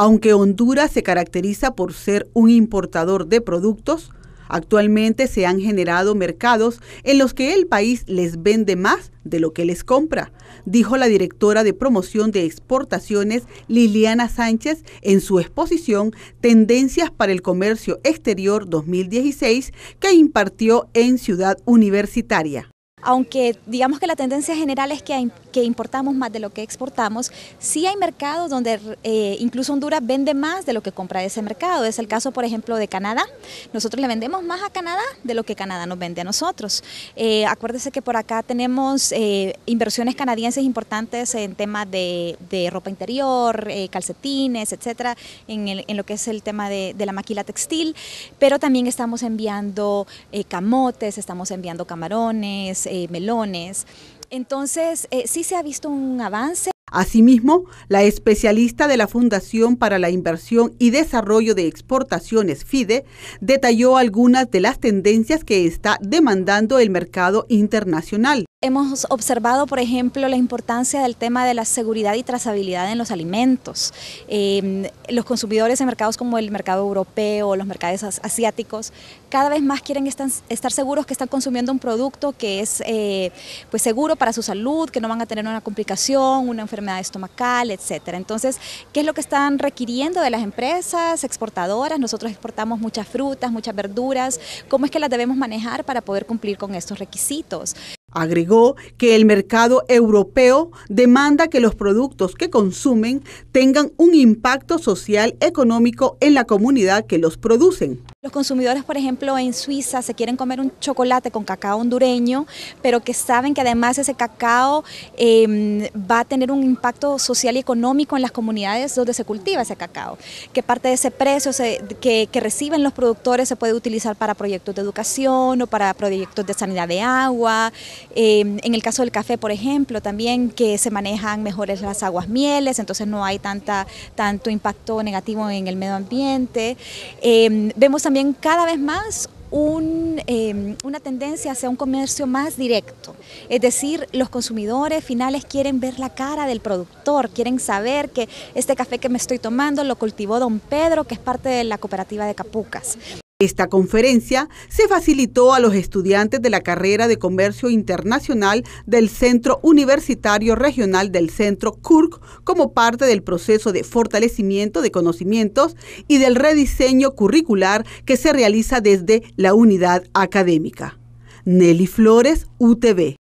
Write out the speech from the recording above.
Aunque Honduras se caracteriza por ser un importador de productos, actualmente se han generado mercados en los que el país les vende más de lo que les compra, dijo la directora de promoción de exportaciones Liliana Sánchez en su exposición Tendencias para el Comercio Exterior 2016 que impartió en Ciudad Universitaria. Aunque digamos que la tendencia general es que, importamos más de lo que exportamos, sí hay mercados donde eh, incluso Honduras vende más de lo que compra ese mercado. Es el caso, por ejemplo, de Canadá. Nosotros le vendemos más a Canadá de lo que Canadá nos vende a nosotros. Eh, acuérdese que por acá tenemos eh, inversiones canadienses importantes en temas de, ropa interior, calcetines, etcétera, en, lo que es el tema de, la maquila textil, pero también estamos enviando camotes, estamos enviando camarones, eh, melones. Entonces, eh, sí se ha visto un avance. Asimismo, la especialista de la Fundación para la Inversión y Desarrollo de Exportaciones, FIDE, detalló algunas de las tendencias que está demandando el mercado internacional. Hemos observado, por ejemplo, la importancia del tema de la seguridad y trazabilidad en los alimentos. Em, los consumidores en mercados como el mercado europeo los mercados asiáticos cada vez más quieren estar, seguros que están consumiendo un producto que es eh, pues seguro para su salud, que no van a tener una complicación, una enfermedad estomacal, etc. Entonces, ¿qué es lo que están requiriendo de las empresas exportadoras? Nosotros exportamos muchas frutas, muchas verduras. ¿Cómo es que las debemos manejar para poder cumplir con estos requisitos? Agregó que el mercado europeo demanda que los productos que consumen tengan un impacto social económico en la comunidad que los producen. Los consumidores, por ejemplo, en Suiza se quieren comer un chocolate con cacao hondureño, pero que saben que además ese cacao em, va a tener un impacto social y económico en las comunidades donde se cultiva ese cacao, que parte de ese precio que, reciben los productores se puede utilizar para proyectos de educación o para proyectos de sanidad de agua, em, en el caso del café, por ejemplo, también que se manejan mejores las aguas mieles, entonces no hay tanta, tanto impacto negativo en el medio ambiente. Em, vemos también cada vez más em, una tendencia hacia un comercio más directo. Es decir, los consumidores finales quieren ver la cara del productor, quieren saber que este café que me estoy tomando lo cultivó don Pedro, que es parte de la cooperativa de Capucas. Esta conferencia se facilitó a los estudiantes de la carrera de Comercio Internacional del Centro Universitario Regional del Centro CURC como parte del proceso de fortalecimiento de conocimientos y del rediseño curricular que se realiza desde la unidad académica. Nelly Flores, UTV.